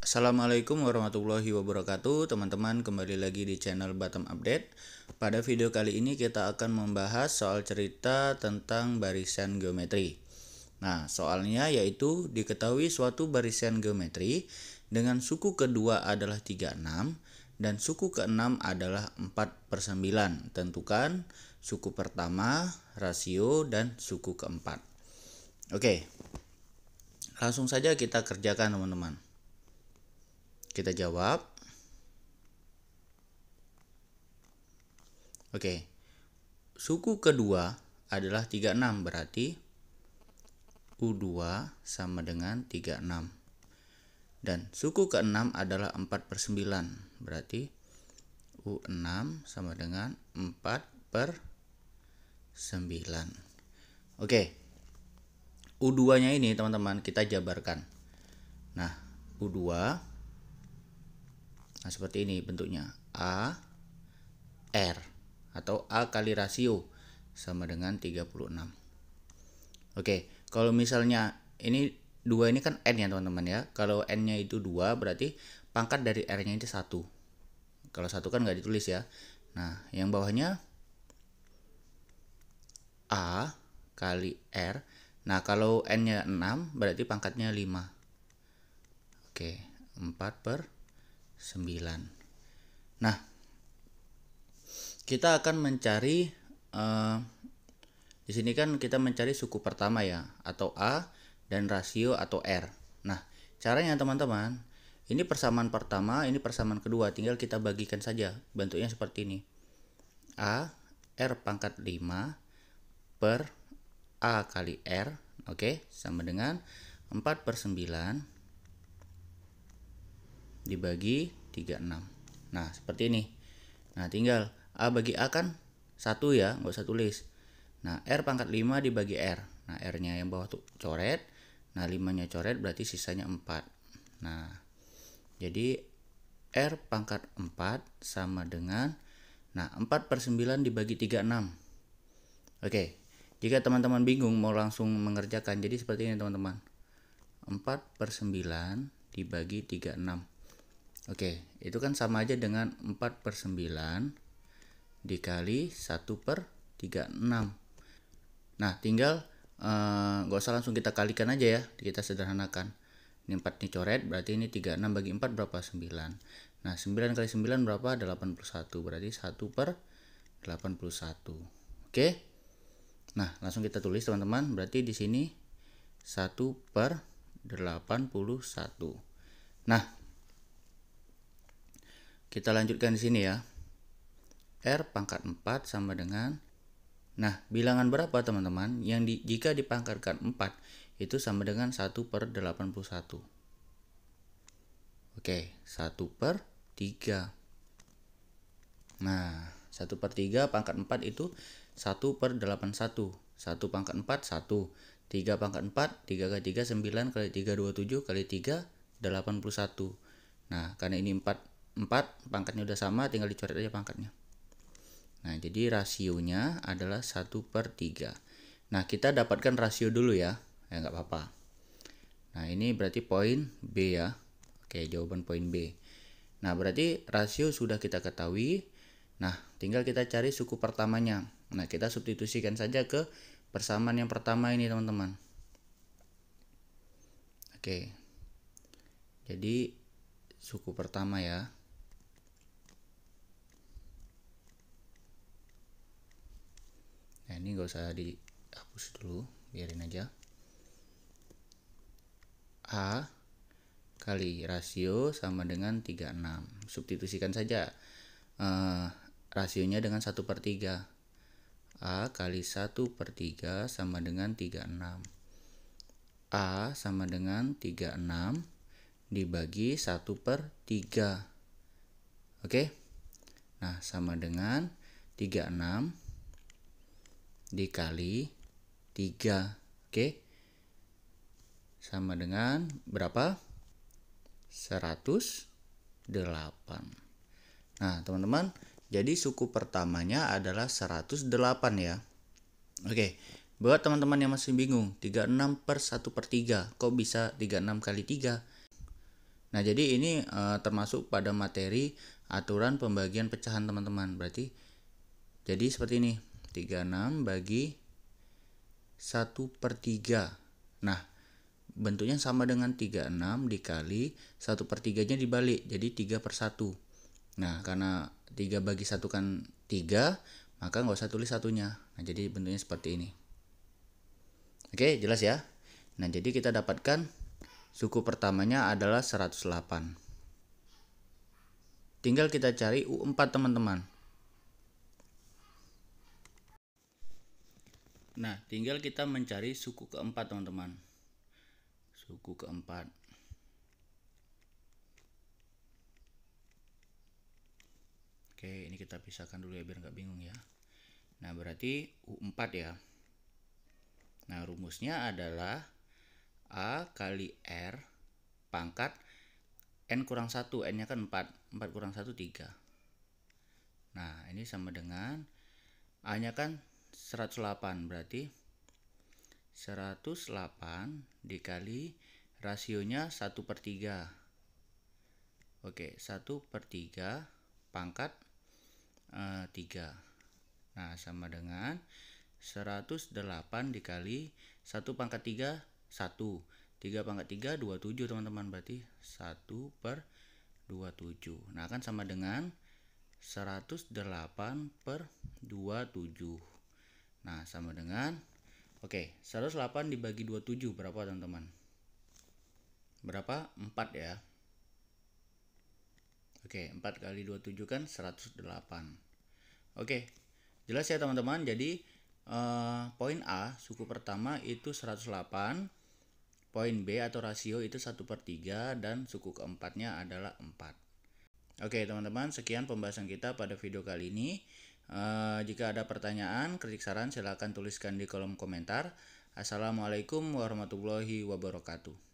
Assalamualaikum warahmatullahi wabarakatuh Teman-teman kembali lagi di channel Batam Update Pada video kali ini kita akan membahas soal cerita tentang barisan geometri Nah soalnya yaitu diketahui suatu barisan geometri Dengan suku kedua adalah 36 Dan suku keenam adalah 4 per 9 Tentukan suku pertama, rasio, dan suku keempat Oke Langsung saja kita kerjakan teman-teman kita jawab. Oke. Suku kedua adalah 36 berarti U2 sama dengan 36. Dan suku ke-6 adalah 4 per 9 berarti U6 sama dengan 4 per 9 Oke U2 nya ini teman-teman kita jabarkan Nah U2 Nah, seperti ini bentuknya. A R atau A kali rasio sama dengan 36. Oke, kalau misalnya ini dua ini kan n ya teman-teman ya. Kalau n-nya itu dua berarti pangkat dari r-nya itu satu Kalau satu kan nggak ditulis ya. Nah, yang bawahnya A kali R. Nah, kalau N-nya 6, berarti pangkatnya 5. Oke, 4 per 9 nah kita akan mencari eh, di sini kan kita mencari suku pertama ya atau A dan rasio atau R nah caranya teman-teman ini persamaan pertama ini persamaan kedua tinggal kita bagikan saja bentuknya seperti ini A R pangkat 5 per A kali R oke okay? sama dengan 4 per 9 dibagi 36 nah seperti ini nah tinggal A bagi A kan 1 ya nggak usah tulis nah R pangkat 5 dibagi R nah R nya yang bawah tuh coret nah 5 nya coret berarti sisanya 4 nah jadi R pangkat 4 sama dengan nah 4 per 9 dibagi 36 oke jika teman-teman bingung mau langsung mengerjakan jadi seperti ini teman-teman 4 per 9 dibagi 36 Oke, itu kan sama aja dengan 4 per 9 dikali 1 per 36. Nah, tinggal eh, nggak uh, usah langsung kita kalikan aja ya, kita sederhanakan. Ini 4 nih coret, berarti ini 36 bagi 4 berapa? 9. Nah, 9 kali 9 berapa? 81, berarti 1 per 81. Oke? Nah, langsung kita tulis teman-teman, berarti di sini 1 per 81. Nah, kita lanjutkan di sini ya. R pangkat 4 sama dengan Nah, bilangan berapa teman-teman yang di, jika dipangkatkan 4 itu sama dengan 1 per 81. Oke, 1 per 3. Nah, 1 per 3 pangkat 4 itu 1 per 81. 1 pangkat 4, 1. 3 pangkat 4, 3 kali 3, 9 kali 3, 27 kali 3, 81. Nah, karena ini 4 4 pangkatnya udah sama tinggal dicoret aja pangkatnya nah jadi rasionya adalah 1 per 3 nah kita dapatkan rasio dulu ya ya nggak apa-apa nah ini berarti poin B ya oke jawaban poin B nah berarti rasio sudah kita ketahui nah tinggal kita cari suku pertamanya nah kita substitusikan saja ke persamaan yang pertama ini teman-teman oke jadi suku pertama ya ini nggak usah dihapus dulu biarin aja A kali rasio sama dengan 36 substitusikan saja uh, rasionya dengan 1 per 3 A kali 1 per 3 sama dengan 36. A sama dengan 36 dibagi 1 per 3. Oke? Nah, sama dengan 36 dikali 3. Oke. Sama dengan berapa? 108. Nah, teman-teman, jadi suku pertamanya adalah 108 ya. Oke. Buat teman-teman yang masih bingung, 36 per 1 per 3, kok bisa 36 kali 3? Nah, jadi ini e, termasuk pada materi aturan pembagian pecahan teman-teman. Berarti jadi seperti ini. 36 bagi 1 per 3 nah bentuknya sama dengan 36 dikali 1 per 3 nya dibalik jadi 3 per 1 nah karena 3 bagi 1 kan 3 maka nggak usah tulis satunya nah jadi bentuknya seperti ini oke jelas ya nah jadi kita dapatkan suku pertamanya adalah 108 tinggal kita cari U4 teman-teman Nah, tinggal kita mencari suku keempat, teman-teman. Suku keempat. Oke, ini kita pisahkan dulu ya biar nggak bingung ya. Nah, berarti U4 ya. Nah, rumusnya adalah A kali R pangkat N kurang 1, N-nya kan 4. 4 kurang 1, 3. Nah, ini sama dengan A-nya kan 108 berarti 108 dikali rasionya 1 per 3 Oke 1 per 3 pangkat e, eh, 3 Nah sama dengan 108 dikali 1 pangkat 3 1 3 pangkat 3 27 teman-teman berarti 1 per 27 Nah akan sama dengan 108 per 27 Nah, sama dengan Oke, okay, 108 dibagi 27 berapa teman-teman? Berapa? 4 ya. Oke, okay, 4 kali 27 kan 108. Oke, okay, jelas ya teman-teman. Jadi eh, poin A, suku pertama itu 108. Poin B atau rasio itu 1 per 3 dan suku keempatnya adalah 4. Oke teman-teman, sekian pembahasan kita pada video kali ini. Eh, jika ada pertanyaan, kritik saran silahkan tuliskan di kolom komentar. Assalamualaikum warahmatullahi wabarakatuh.